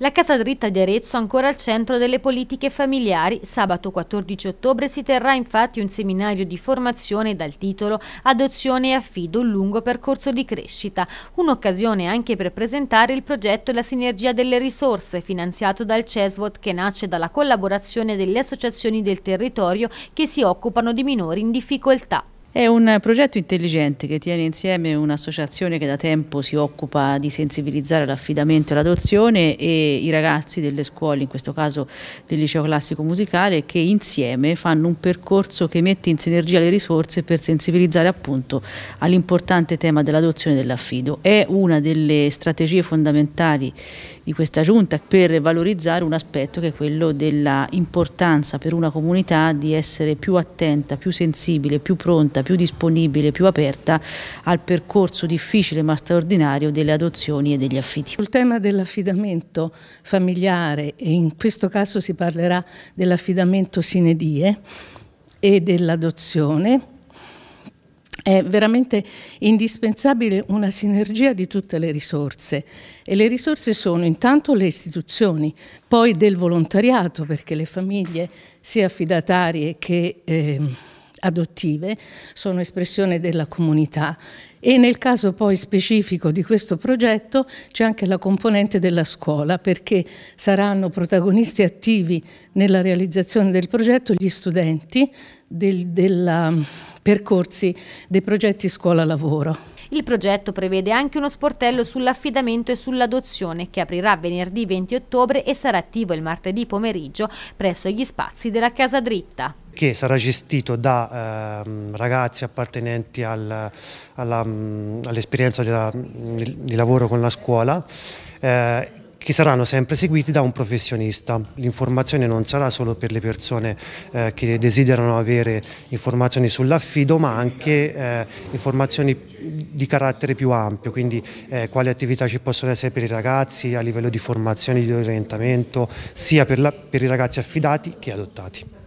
La Casa Dritta di Arezzo ancora al centro delle politiche familiari. Sabato 14 ottobre si terrà infatti un seminario di formazione dal titolo Adozione e affido, un lungo percorso di crescita. Un'occasione anche per presentare il progetto la sinergia delle risorse finanziato dal CESVOT che nasce dalla collaborazione delle associazioni del territorio che si occupano di minori in difficoltà. È un progetto intelligente che tiene insieme un'associazione che da tempo si occupa di sensibilizzare l'affidamento e l'adozione e i ragazzi delle scuole, in questo caso del liceo classico musicale, che insieme fanno un percorso che mette in sinergia le risorse per sensibilizzare appunto all'importante tema dell'adozione e dell'affido. È una delle strategie fondamentali di questa giunta per valorizzare un aspetto che è quello dell'importanza per una comunità di essere più attenta, più sensibile, più pronta aperta, più disponibile, più aperta al percorso difficile ma straordinario delle adozioni e degli affidi. Sul tema dell'affidamento familiare, e in questo caso si parlerà dell'affidamento sine die e dell'adozione, è veramente indispensabile una sinergia di tutte le risorse e le risorse sono intanto le istituzioni, poi del volontariato perché le famiglie sia affidatarie che... Eh, adottive sono espressione della comunità e nel caso poi specifico di questo progetto c'è anche la componente della scuola perché saranno protagonisti attivi nella realizzazione del progetto gli studenti del, della percorsi dei progetti scuola-lavoro. Il progetto prevede anche uno sportello sull'affidamento e sull'adozione che aprirà venerdì 20 ottobre e sarà attivo il martedì pomeriggio presso gli spazi della Casa Dritta che sarà gestito da eh, ragazzi appartenenti al, mm, all'esperienza all mm, di lavoro con la scuola eh, che saranno sempre seguiti da un professionista. L'informazione non sarà solo per le persone eh, che desiderano avere informazioni sull'affido, ma anche eh, informazioni di carattere più ampio, quindi eh, quali attività ci possono essere per i ragazzi a livello di formazione, di orientamento, sia per, la, per i ragazzi affidati che adottati.